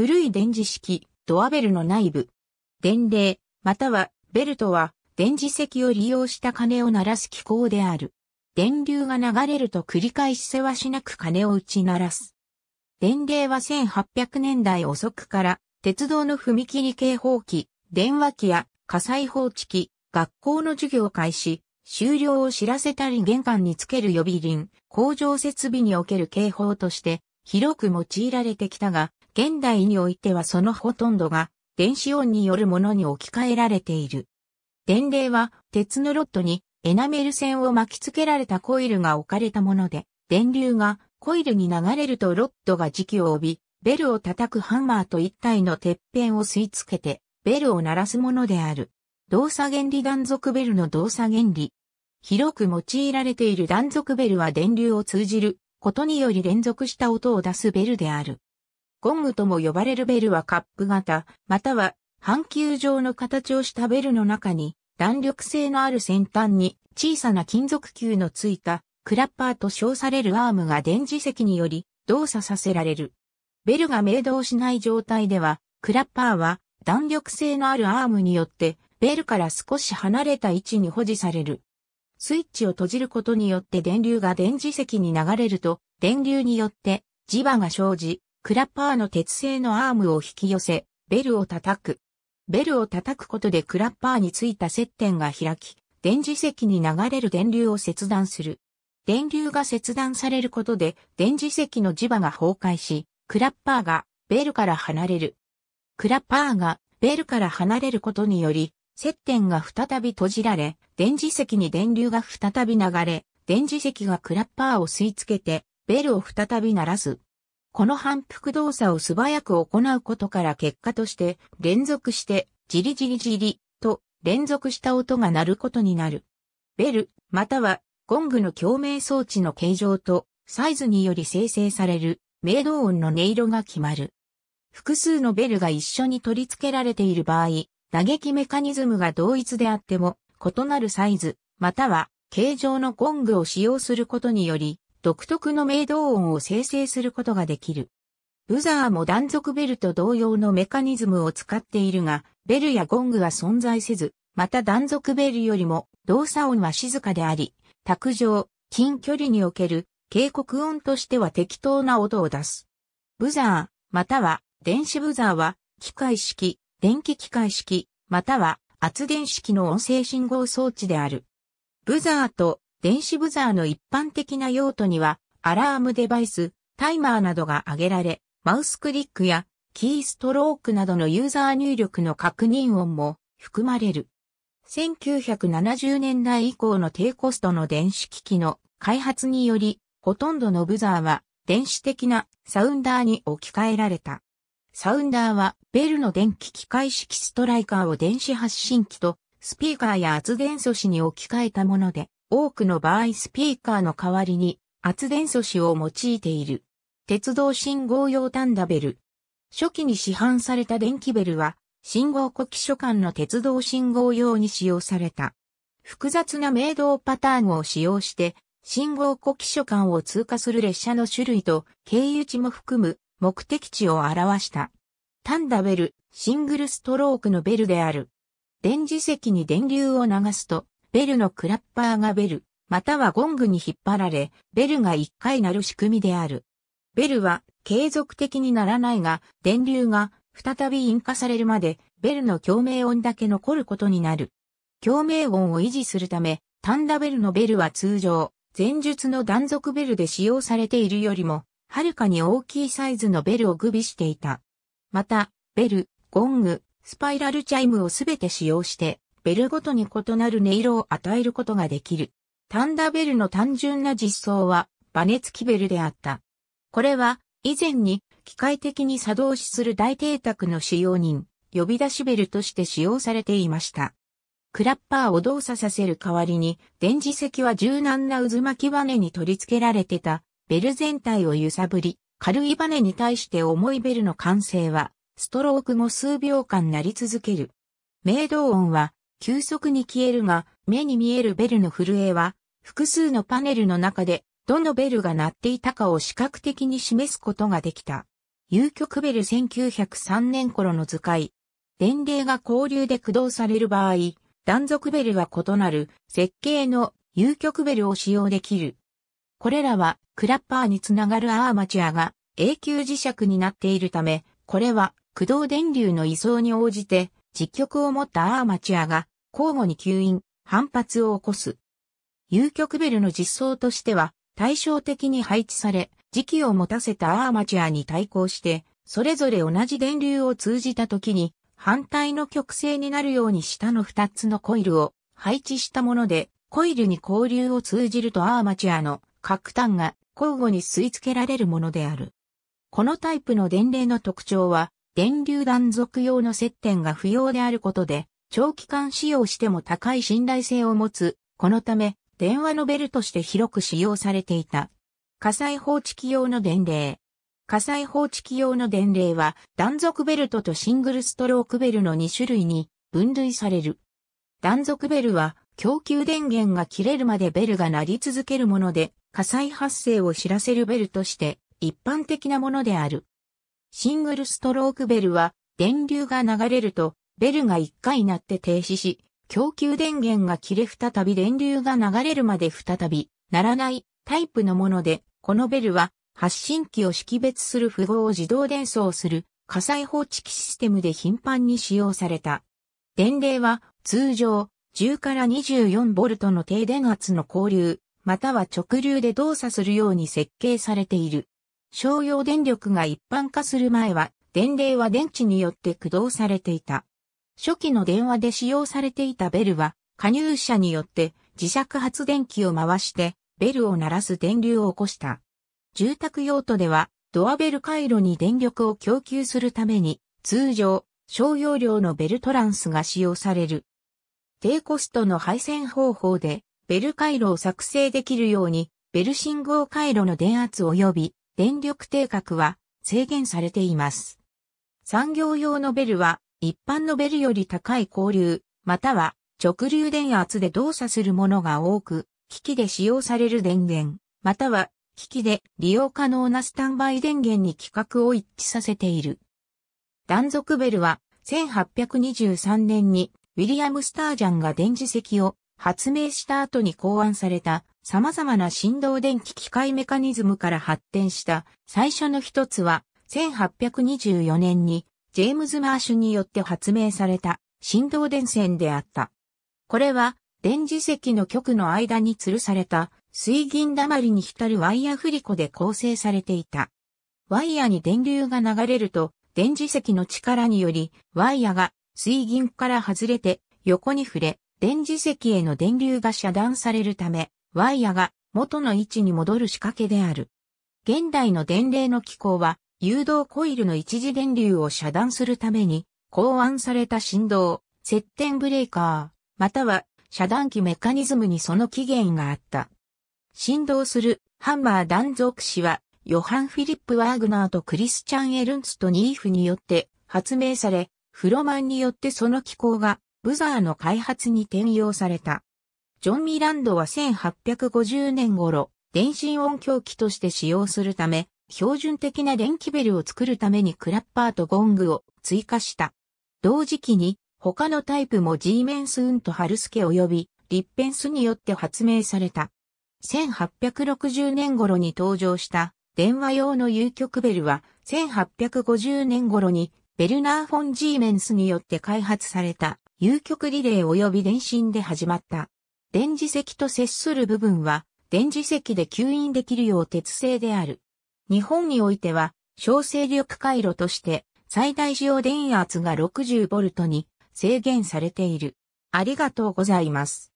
古い電磁式、ドアベルの内部。電霊、またはベルトは電磁石を利用した鐘を鳴らす機構である。電流が流れると繰り返しせわしなく鐘を打ち鳴らす。電霊は1800年代遅くから鉄道の踏切警報器、電話機や火災報知機、学校の授業開始、終了を知らせたり玄関につける予備輪、工場設備における警報として広く用いられてきたが、現代においてはそのほとんどが電子音によるものに置き換えられている。伝令は鉄のロッドにエナメル線を巻き付けられたコイルが置かれたもので、電流がコイルに流れるとロッドが磁気を帯び、ベルを叩くハンマーと一体のてっぺんを吸い付けて、ベルを鳴らすものである。動作原理断続ベルの動作原理。広く用いられている断続ベルは電流を通じることにより連続した音を出すベルである。ゴングとも呼ばれるベルはカップ型、または半球状の形をしたベルの中に弾力性のある先端に小さな金属球のついたクラッパーと称されるアームが電磁石により動作させられる。ベルが鳴動しない状態では、クラッパーは弾力性のあるアームによってベルから少し離れた位置に保持される。スイッチを閉じることによって電流が電磁石に流れると、電流によって磁場が生じ、クラッパーの鉄製のアームを引き寄せ、ベルを叩く。ベルを叩くことでクラッパーについた接点が開き、電磁石に流れる電流を切断する。電流が切断されることで電磁石の磁場が崩壊し、クラッパーがベルから離れる。クラッパーがベルから離れることにより、接点が再び閉じられ、電磁石に電流が再び流れ、電磁石がクラッパーを吸い付けて、ベルを再び鳴らす。この反復動作を素早く行うことから結果として連続してじりじりじりと連続した音が鳴ることになる。ベル、またはゴングの共鳴装置の形状とサイズにより生成される明動音の音色が決まる。複数のベルが一緒に取り付けられている場合、打撃メカニズムが同一であっても、異なるサイズ、または形状のゴングを使用することにより、独特の明動音を生成することができる。ブザーも断続ベルと同様のメカニズムを使っているが、ベルやゴングは存在せず、また断続ベルよりも動作音は静かであり、卓上、近距離における警告音としては適当な音を出す。ブザー、または電子ブザーは機械式、電気機械式、または圧電式の音声信号装置である。ブザーと電子ブザーの一般的な用途には、アラームデバイス、タイマーなどが挙げられ、マウスクリックやキーストロークなどのユーザー入力の確認音も含まれる。1970年代以降の低コストの電子機器の開発により、ほとんどのブザーは電子的なサウンダーに置き換えられた。サウンダーはベルの電気機械式ストライカーを電子発信機とスピーカーや圧電素子に置き換えたもので、多くの場合スピーカーの代わりに圧電素子を用いている。鉄道信号用タンダベル。初期に市販された電気ベルは、信号呼気所管の鉄道信号用に使用された。複雑な明動パターンを使用して、信号呼気所管を通過する列車の種類と経由地も含む目的地を表した。タンダベル、シングルストロークのベルである。電磁石に電流を流すと、ベルのクラッパーがベル、またはゴングに引っ張られ、ベルが一回鳴る仕組みである。ベルは継続的にならないが、電流が再び引火されるまで、ベルの共鳴音だけ残ることになる。共鳴音を維持するため、タンダベルのベルは通常、前述の断続ベルで使用されているよりも、はるかに大きいサイズのベルを具備していた。また、ベル、ゴング、スパイラルチャイムをすべて使用して、ベルごとに異なる音色を与えることができる。タンダベルの単純な実装は、バネ付きベルであった。これは、以前に、機械的に作動視する大邸宅の使用人、呼び出しベルとして使用されていました。クラッパーを動作させる代わりに、電磁石は柔軟な渦巻きバネに取り付けられてた、ベル全体を揺さぶり、軽いバネに対して重いベルの完成は、ストローク後数秒間鳴り続ける。明動音は、急速に消えるが、目に見えるベルの震えは、複数のパネルの中で、どのベルが鳴っていたかを視覚的に示すことができた。有極ベル1903年頃の図解。電令が交流で駆動される場合、断続ベルは異なる設計の有極ベルを使用できる。これらはクラッパーにつながるアーマチュアが永久磁石になっているため、これは駆動電流の位相に応じて実局を持ったアーマチュアが交互に吸引、反発を起こす。有極ベルの実装としては対照的に配置され、時期を持たせたアーマチュアに対抗して、それぞれ同じ電流を通じた時に反対の極性になるように下の2つのコイルを配置したもので、コイルに交流を通じるとアーマチュアの核端が交互に吸い付けられるものである。このタイプの電令の特徴は、電流断続用の接点が不要であることで、長期間使用しても高い信頼性を持つ。このため、電話のベルとして広く使用されていた。火災報知器用の伝令。火災報知器用の伝令は、断続ベルトとシングルストロークベルの2種類に分類される。断続ベルは、供給電源が切れるまでベルが鳴り続けるもので、火災発生を知らせるベルとして一般的なものである。シングルストロークベルは、電流が流れると、ベルが1回鳴って停止し、供給電源が切れ再び電流が流れるまで再び、鳴らないタイプのもので、このベルは、発信機を識別する符号を自動伝送する火災放置器システムで頻繁に使用された。電例は通常10から24ボルトの低電圧の交流または直流で動作するように設計されている。商用電力が一般化する前は、電令は電池によって駆動されていた。初期の電話で使用されていたベルは、加入者によって磁石発電機を回して、ベルを鳴らす電流を起こした。住宅用途では、ドアベル回路に電力を供給するために、通常、商用量のベルトランスが使用される。低コストの配線方法で、ベル回路を作成できるように、ベル信号回路の電圧及び電力定格は制限されています。産業用のベルは一般のベルより高い交流、または直流電圧で動作するものが多く、機器で使用される電源、または機器で利用可能なスタンバイ電源に規格を一致させている。断続ベルは1823年にウィリアム・スタージャンが電磁石を発明した後に考案された様々な振動電気機械メカニズムから発展した最初の一つは1824年にジェームズ・マーシュによって発明された振動電線であった。これは電磁石の極の間に吊るされた水銀まりに浸るワイヤー振り子で構成されていた。ワイヤーに電流が流れると電磁石の力によりワイヤが水銀から外れて横に触れ電磁石への電流が遮断されるためワイヤが元の位置に戻る仕掛けである。現代の伝令の機構は、誘導コイルの一次電流を遮断するために、考案された振動、接点ブレーカー、または遮断機メカニズムにその起源があった。振動するハンマー断続子は、ヨハン・フィリップ・ワーグナーとクリスチャン・エルンツとニーフによって発明され、フロマンによってその機構がブザーの開発に転用された。ジョン・ミランドは1850年頃、電信音響機として使用するため、標準的な電気ベルを作るためにクラッパーとゴングを追加した。同時期に他のタイプもジーメンスウンとハルスケ及びリッペンスによって発明された。1860年頃に登場した電話用の有極ベルは1850年頃にベルナー・フォン・ジーメンスによって開発された有極リレー及び電信で始まった。電磁石と接する部分は、電磁石で吸引できるよう鉄製である。日本においては、小勢力回路として、最大使用電圧が 60V に制限されている。ありがとうございます。